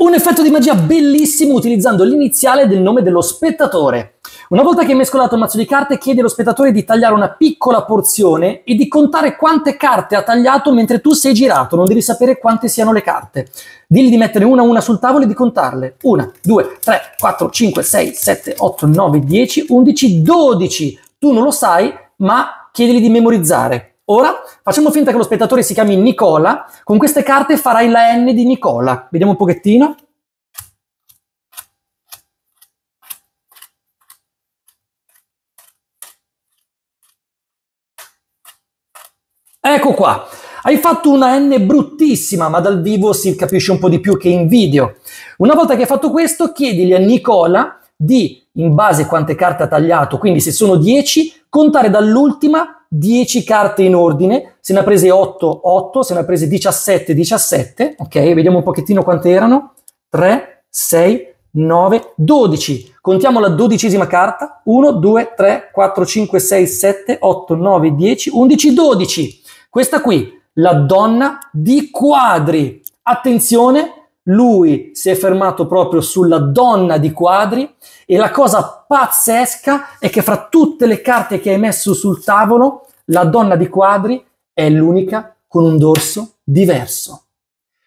Un effetto di magia bellissimo utilizzando l'iniziale del nome dello spettatore. Una volta che hai mescolato il mazzo di carte, chiede allo spettatore di tagliare una piccola porzione e di contare quante carte ha tagliato mentre tu sei girato, non devi sapere quante siano le carte. Dilli di mettere una a una sul tavolo e di contarle. 1, 2, 3, 4, 5, 6, 7, 8, 9, 10, 11, 12. Tu non lo sai, ma chiedigli di memorizzare. Ora facciamo finta che lo spettatore si chiami Nicola. Con queste carte farai la N di Nicola. Vediamo un pochettino. Ecco qua. Hai fatto una N bruttissima, ma dal vivo si capisce un po' di più che in video. Una volta che hai fatto questo, chiedili a Nicola di in base a quante carte ha tagliato, quindi se sono 10, contare dall'ultima 10 carte in ordine, se ne ha prese 8, 8, se ne ha prese 17, 17, ok? Vediamo un pochettino quante erano, 3, 6, 9, 12. Contiamo la dodicesima carta. 1, 2, 3, 4, 5, 6, 7, 8, 9, 10, 11, 12. Questa qui, la donna di quadri. Attenzione, lui si è fermato proprio sulla donna di quadri e la cosa pazzesca è che fra tutte le carte che hai messo sul tavolo, la donna di quadri è l'unica con un dorso diverso.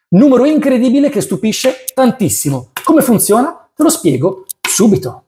Numero incredibile che stupisce tantissimo. Come funziona? Te lo spiego subito.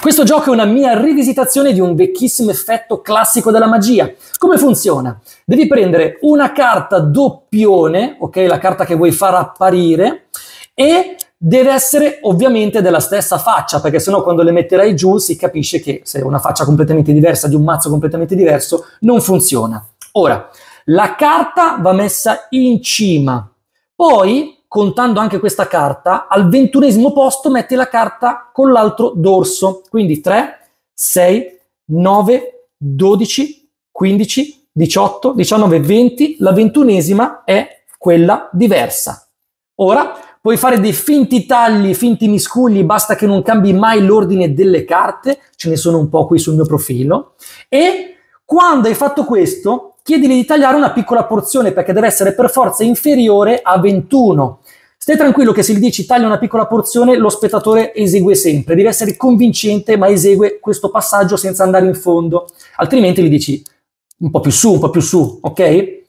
Questo gioco è una mia rivisitazione di un vecchissimo effetto classico della magia. Come funziona? Devi prendere una carta doppione, ok, la carta che vuoi far apparire, e deve essere ovviamente della stessa faccia, perché sennò quando le metterai giù si capisce che se è una faccia completamente diversa di un mazzo completamente diverso non funziona. Ora, la carta va messa in cima, poi contando anche questa carta, al ventunesimo posto metti la carta con l'altro dorso. Quindi 3, 6, 9, 12, 15, 18, 19, 20. La ventunesima è quella diversa. Ora puoi fare dei finti tagli, finti miscugli, basta che non cambi mai l'ordine delle carte, ce ne sono un po' qui sul mio profilo. E quando hai fatto questo, chiedili di tagliare una piccola porzione perché deve essere per forza inferiore a 21 Stai tranquillo che se gli dici taglia una piccola porzione, lo spettatore esegue sempre. Deve essere convincente, ma esegue questo passaggio senza andare in fondo. Altrimenti gli dici un po' più su, un po' più su, ok?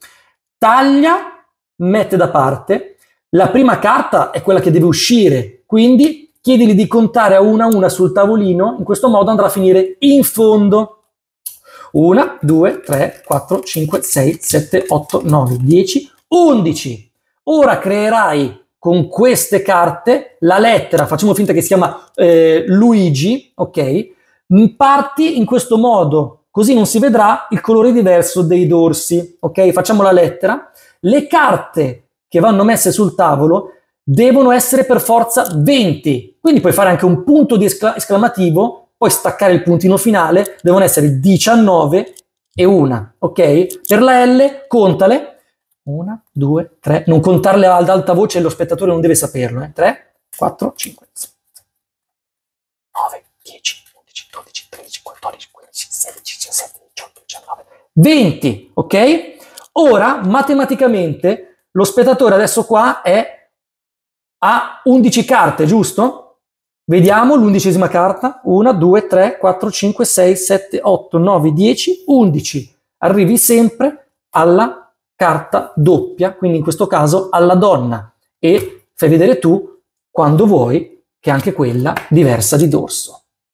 Taglia, mette da parte. La prima carta è quella che deve uscire, quindi chiedigli di contare a una a una sul tavolino, in questo modo andrà a finire in fondo. 1, 2, 3, 4, 5, 6, 7, 8, 9, 10, 11. Ora creerai con queste carte la lettera, facciamo finta che si chiama eh, Luigi, ok? Parti in questo modo, così non si vedrà il colore diverso dei dorsi, ok? Facciamo la lettera. Le carte che vanno messe sul tavolo devono essere per forza 20, quindi puoi fare anche un punto di escla- esclamativo, poi staccare il puntino finale, devono essere 19 e 1, ok? Per la L contale una, due, tre. Non contarle ad alta voce, lo spettatore non deve saperlo. Eh. Tre, quattro, cinque, sei, nove, dieci, undici, dodici, tredici, quattordici, quindici, sedici, diciassette, diciotto, diciannove, venti. Ok? Ora, matematicamente, lo spettatore adesso qua è a 11 carte, giusto? Vediamo l'undicesima carta. 1, 2, 3, 4, 5, 6, 7, 8, 9, 10, 11. Arrivi sempre alla carta doppia, quindi in questo caso alla donna, e fai vedere tu quando vuoi che anche quella diversa di dorso.